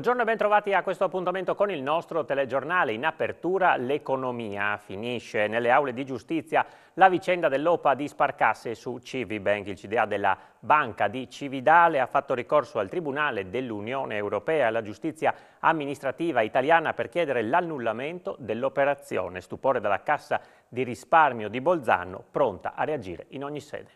Buongiorno e bentrovati a questo appuntamento con il nostro telegiornale. In apertura l'economia finisce nelle aule di giustizia la vicenda dell'OPA di Sparcasse su Civibank. Il CDA della banca di Cividale ha fatto ricorso al Tribunale dell'Unione Europea e alla giustizia amministrativa italiana per chiedere l'annullamento dell'operazione. Stupore dalla Cassa di risparmio di Bolzano, pronta a reagire in ogni sede.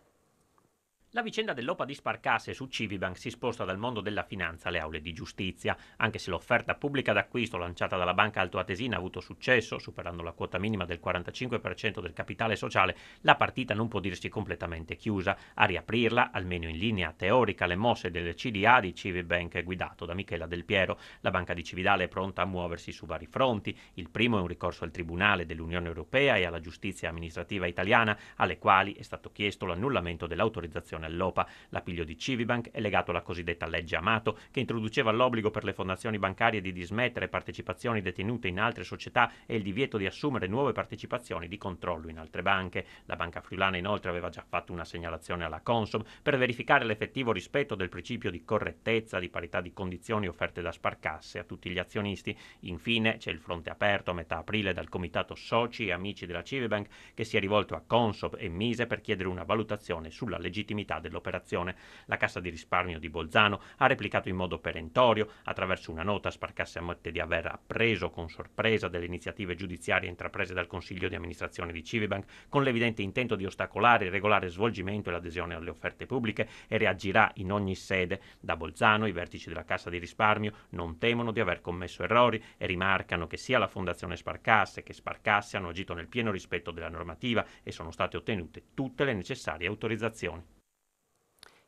La vicenda dell'OPA di Sparcasse su Civibank si sposta dal mondo della finanza alle aule di giustizia, anche se l'offerta pubblica d'acquisto lanciata dalla banca altoatesina ha avuto successo, superando la quota minima del 45% del capitale sociale, la partita non può dirsi completamente chiusa. A riaprirla, almeno in linea teorica, le mosse del CDA di Civibank guidato da Michela Del Piero. La banca di Cividale è pronta a muoversi su vari fronti. Il primo è un ricorso al Tribunale dell'Unione Europea e alla giustizia amministrativa italiana, alle quali è stato chiesto l'annullamento dell'autorizzazione nell'OPA. L'appiglio di Civibank è legato alla cosiddetta legge Amato, che introduceva l'obbligo per le fondazioni bancarie di dismettere partecipazioni detenute in altre società e il divieto di assumere nuove partecipazioni di controllo in altre banche. La Banca Friulana inoltre aveva già fatto una segnalazione alla Consom per verificare l'effettivo rispetto del principio di correttezza, di parità di condizioni offerte da Sparcasse a tutti gli azionisti. Infine c'è il fronte aperto a metà aprile dal comitato soci e amici della Civibank che si è rivolto a Consob e Mise per chiedere una valutazione sulla legittimità complessità dell'operazione. La Cassa di risparmio di Bolzano ha replicato in modo perentorio, attraverso una nota sparcasse a morte di aver appreso con sorpresa delle iniziative giudiziarie intraprese dal Consiglio di amministrazione di Civibank, con l'evidente intento di ostacolare il regolare svolgimento e l'adesione alle offerte pubbliche e reagirà in ogni sede. Da Bolzano i vertici della Cassa di risparmio non temono di aver commesso errori e rimarcano che sia la Fondazione Sparcasse che Sparcasse hanno agito nel pieno rispetto della normativa e sono state ottenute tutte le necessarie autorizzazioni.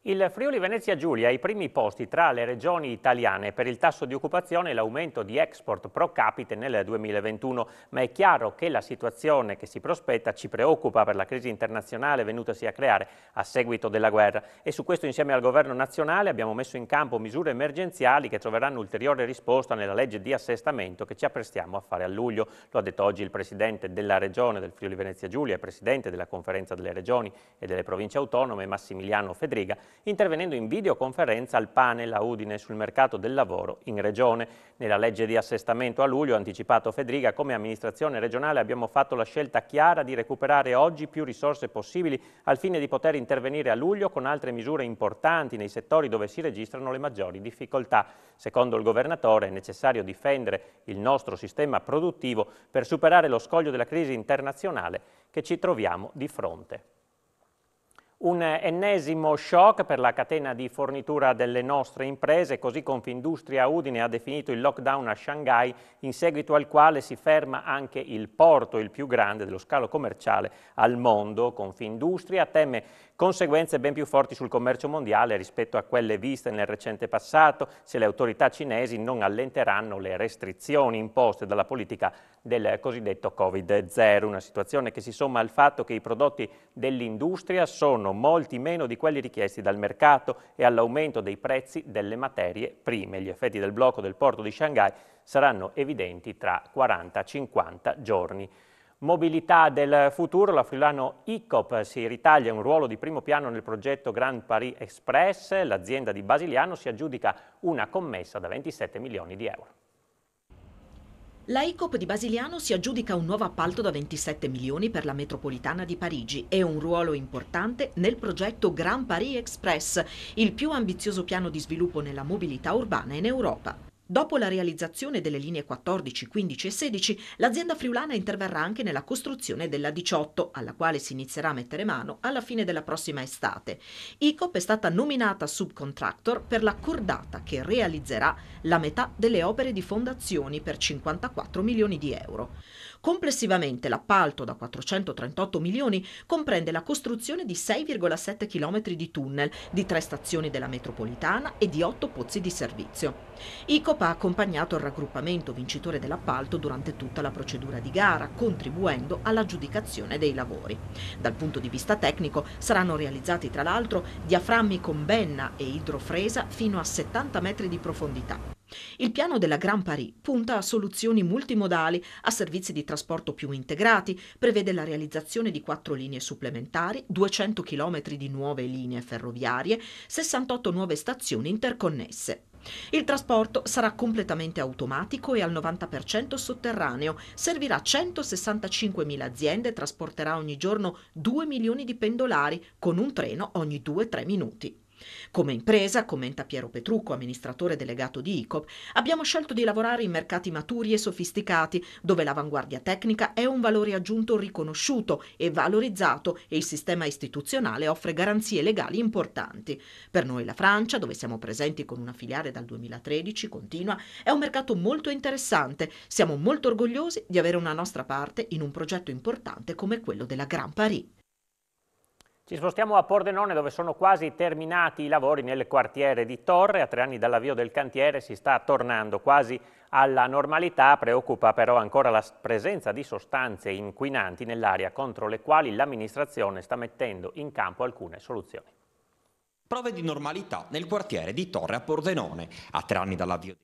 Il Friuli Venezia Giulia è ai primi posti tra le regioni italiane per il tasso di occupazione e l'aumento di export pro capite nel 2021, ma è chiaro che la situazione che si prospetta ci preoccupa per la crisi internazionale venutasi a creare a seguito della guerra e su questo insieme al governo nazionale abbiamo messo in campo misure emergenziali che troveranno ulteriore risposta nella legge di assestamento che ci apprestiamo a fare a luglio. Lo ha detto oggi il Presidente della Regione del Friuli Venezia Giulia e Presidente della Conferenza delle Regioni e delle Province Autonome Massimiliano Fedriga intervenendo in videoconferenza al panel a Udine sul mercato del lavoro in Regione. Nella legge di assestamento a luglio, anticipato Federica, come amministrazione regionale abbiamo fatto la scelta chiara di recuperare oggi più risorse possibili al fine di poter intervenire a luglio con altre misure importanti nei settori dove si registrano le maggiori difficoltà. Secondo il governatore è necessario difendere il nostro sistema produttivo per superare lo scoglio della crisi internazionale che ci troviamo di fronte. Un ennesimo shock per la catena di fornitura delle nostre imprese, così Confindustria Udine ha definito il lockdown a Shanghai, in seguito al quale si ferma anche il porto, il più grande dello scalo commerciale al mondo. Confindustria teme conseguenze ben più forti sul commercio mondiale rispetto a quelle viste nel recente passato se le autorità cinesi non allenteranno le restrizioni imposte dalla politica del cosiddetto Covid-0, una situazione che si somma al fatto che i prodotti dell'industria sono molti meno di quelli richiesti dal mercato e all'aumento dei prezzi delle materie prime. Gli effetti del blocco del porto di Shanghai saranno evidenti tra 40-50 giorni. Mobilità del futuro, la Friulano ICOP si ritaglia un ruolo di primo piano nel progetto Grand Paris Express, l'azienda di Basiliano si aggiudica una commessa da 27 milioni di euro. La ICOP di Basiliano si aggiudica un nuovo appalto da 27 milioni per la metropolitana di Parigi e un ruolo importante nel progetto Grand Paris Express, il più ambizioso piano di sviluppo nella mobilità urbana in Europa. Dopo la realizzazione delle linee 14, 15 e 16, l'azienda friulana interverrà anche nella costruzione della 18, alla quale si inizierà a mettere mano alla fine della prossima estate. ICOP è stata nominata subcontractor per la cordata che realizzerà la metà delle opere di fondazioni per 54 milioni di euro. Complessivamente l'appalto da 438 milioni comprende la costruzione di 6,7 km di tunnel, di tre stazioni della metropolitana e di otto pozzi di servizio. ICOP ha accompagnato il raggruppamento vincitore dell'appalto durante tutta la procedura di gara, contribuendo all'aggiudicazione dei lavori. Dal punto di vista tecnico saranno realizzati tra l'altro diaframmi con benna e idrofresa fino a 70 metri di profondità il piano della Gran Paris punta a soluzioni multimodali, a servizi di trasporto più integrati, prevede la realizzazione di quattro linee supplementari, 200 km di nuove linee ferroviarie, 68 nuove stazioni interconnesse. Il trasporto sarà completamente automatico e al 90% sotterraneo, servirà 165.000 aziende, e trasporterà ogni giorno 2 milioni di pendolari, con un treno ogni 2-3 minuti. Come impresa, commenta Piero Petrucco, amministratore delegato di ICOP, abbiamo scelto di lavorare in mercati maturi e sofisticati, dove l'avanguardia tecnica è un valore aggiunto riconosciuto e valorizzato e il sistema istituzionale offre garanzie legali importanti. Per noi la Francia, dove siamo presenti con una filiale dal 2013, continua, è un mercato molto interessante. Siamo molto orgogliosi di avere una nostra parte in un progetto importante come quello della Gran Paris. Ci spostiamo a Pordenone dove sono quasi terminati i lavori nel quartiere di Torre. A tre anni dall'avvio del cantiere si sta tornando quasi alla normalità. Preoccupa però ancora la presenza di sostanze inquinanti nell'aria contro le quali l'amministrazione sta mettendo in campo alcune soluzioni. Prove di normalità nel quartiere di Torre a Pordenone. A tre anni dall'avvio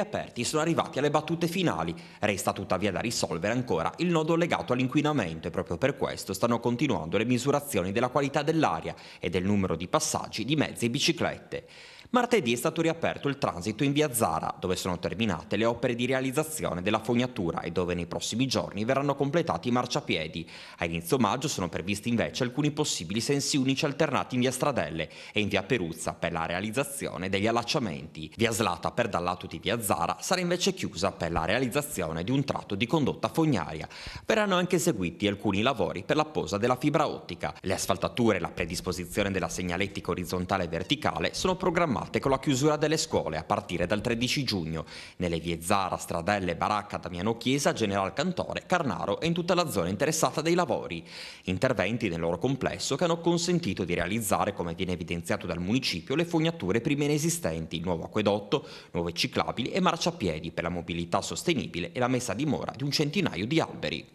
aperti sono arrivati alle battute finali, resta tuttavia da risolvere ancora il nodo legato all'inquinamento e proprio per questo stanno continuando le misurazioni della qualità dell'aria e del numero di passaggi di mezzi e biciclette martedì è stato riaperto il transito in via Zara, dove sono terminate le opere di realizzazione della fognatura e dove nei prossimi giorni verranno completati i marciapiedi. A inizio maggio sono previsti invece alcuni possibili sensi unici alternati in via Stradelle e in via Peruzza per la realizzazione degli allacciamenti. Via Slata per dal lato di via Zara sarà invece chiusa per la realizzazione di un tratto di condotta fognaria. Verranno anche eseguiti alcuni lavori per la posa della fibra ottica. Le asfaltature e la predisposizione della segnaletica orizzontale e verticale sono programmate giornate con la chiusura delle scuole a partire dal 13 giugno nelle vie Zara, Stradelle, Baracca, Damiano Chiesa, General Cantore, Carnaro e in tutta la zona interessata dai lavori. Interventi nel loro complesso che hanno consentito di realizzare, come viene evidenziato dal municipio, le fognature prima inesistenti, il nuovo acquedotto, nuove ciclabili e marciapiedi per la mobilità sostenibile e la messa a dimora di un centinaio di alberi.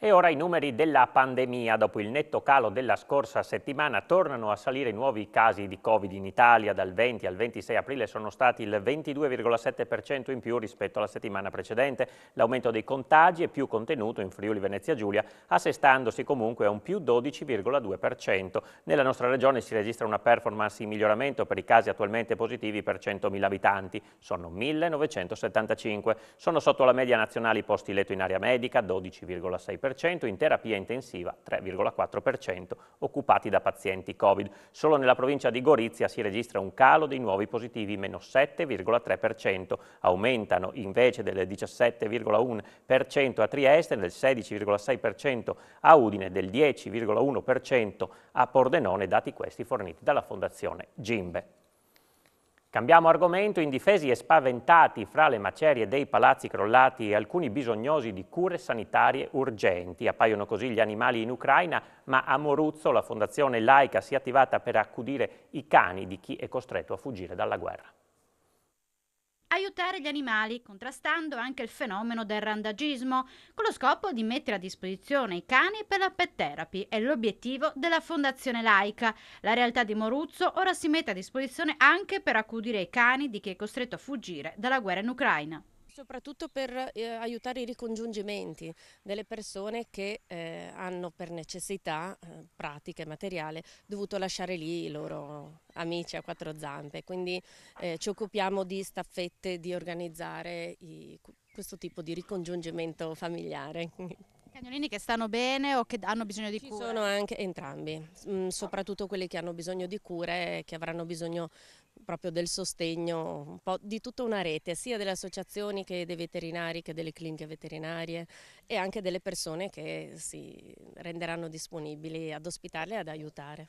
E ora i numeri della pandemia. Dopo il netto calo della scorsa settimana tornano a salire i nuovi casi di Covid in Italia. Dal 20 al 26 aprile sono stati il 22,7% in più rispetto alla settimana precedente. L'aumento dei contagi è più contenuto in Friuli Venezia Giulia, assestandosi comunque a un più 12,2%. Nella nostra regione si registra una performance in miglioramento per i casi attualmente positivi per 100.000 abitanti. Sono 1.975. Sono sotto la media nazionale i posti letto in area medica, 12,6%. 3,5%, in terapia intensiva 3,4%, occupati da pazienti Covid. Solo nella provincia di Gorizia si registra un calo dei nuovi positivi, meno 7,3%, aumentano invece del 17,1% a Trieste, del 16,6% a Udine, del 10,1% a Pordenone, dati questi forniti dalla Fondazione Gimbe. Cambiamo argomento, indifesi e spaventati fra le macerie dei palazzi crollati e alcuni bisognosi di cure sanitarie urgenti. Appaiono così gli animali in Ucraina, ma a Moruzzo la fondazione laica si è attivata per accudire i cani di chi è costretto a fuggire dalla guerra aiutare gli animali, contrastando anche il fenomeno del randagismo, con lo scopo di mettere a disposizione i cani per la pet therapy è l'obiettivo della Fondazione Laica. La realtà di Moruzzo ora si mette a disposizione anche per accudire i cani di chi è costretto a fuggire dalla guerra in Ucraina. Soprattutto per eh, aiutare i ricongiungimenti delle persone che eh, hanno per necessità eh, pratica e materiale dovuto lasciare lì i loro amici a quattro zampe. Quindi eh, ci occupiamo di staffette, di organizzare i, questo tipo di ricongiungimento familiare. Cagnolini che stanno bene o che hanno bisogno di Ci cure? Ci sono anche entrambi, mm, soprattutto quelli che hanno bisogno di cure, e che avranno bisogno proprio del sostegno un po' di tutta una rete, sia delle associazioni che dei veterinari, che delle cliniche veterinarie e anche delle persone che si renderanno disponibili ad ospitarle e ad aiutare.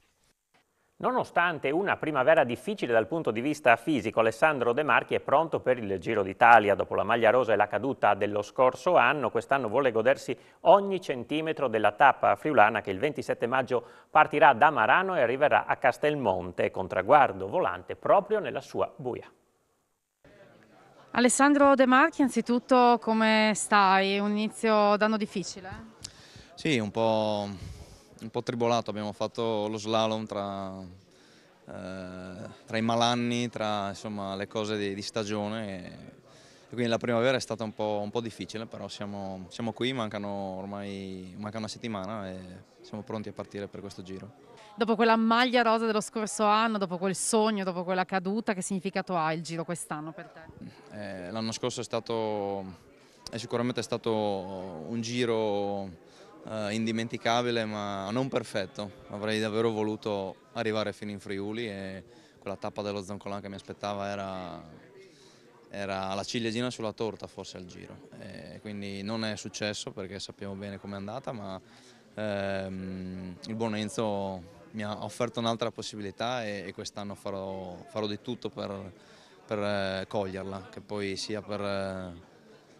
Nonostante una primavera difficile dal punto di vista fisico, Alessandro De Marchi è pronto per il Giro d'Italia. Dopo la maglia rosa e la caduta dello scorso anno, quest'anno vuole godersi ogni centimetro della tappa friulana che il 27 maggio partirà da Marano e arriverà a Castelmonte con traguardo volante proprio nella sua buia. Alessandro De Marchi, anzitutto come stai? Un inizio d'anno difficile? Sì, un po' un po' tribolato, abbiamo fatto lo slalom tra, eh, tra i malanni, tra insomma, le cose di, di stagione. E, e quindi la primavera è stata un po', un po difficile, però siamo, siamo qui, mancano ormai manca una settimana e siamo pronti a partire per questo giro. Dopo quella maglia rosa dello scorso anno, dopo quel sogno, dopo quella caduta, che significato ha il giro quest'anno per te? Eh, l'anno scorso è stato è sicuramente stato un giro eh, indimenticabile ma non perfetto. Avrei davvero voluto arrivare fino in Friuli e quella tappa dello Zoncolan che mi aspettava era, era la ciliegina sulla torta forse al giro. E quindi non è successo perché sappiamo bene com'è andata ma ehm, il buon Enzo mi ha offerto un'altra possibilità e, e quest'anno farò, farò, di tutto per, per eh, coglierla, che poi sia per... Eh,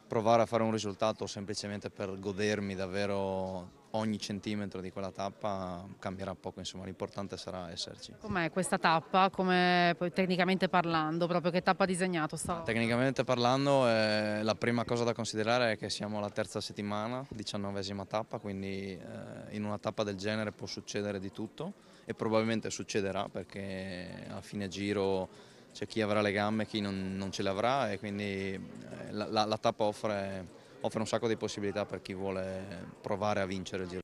provare a fare un risultato semplicemente per godermi davvero ogni centimetro di quella tappa cambierà poco, insomma l'importante sarà esserci. Com'è questa tappa, come tecnicamente parlando, proprio che tappa ha disegnato stavolta? Tecnicamente parlando eh, la prima cosa da considerare è che siamo alla terza settimana, diciannovesima tappa, quindi eh, in una tappa del genere può succedere di tutto e probabilmente succederà perché a fine giro c'è chi avrà le gambe e chi non, non ce le avrà e quindi eh, la, la, la tappa offre, offre un sacco di possibilità per chi vuole provare a vincere il giro.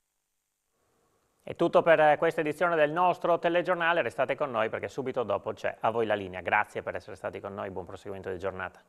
È tutto per questa edizione del nostro telegiornale, restate con noi perché subito dopo c'è a voi la linea. Grazie per essere stati con noi, buon proseguimento di giornata.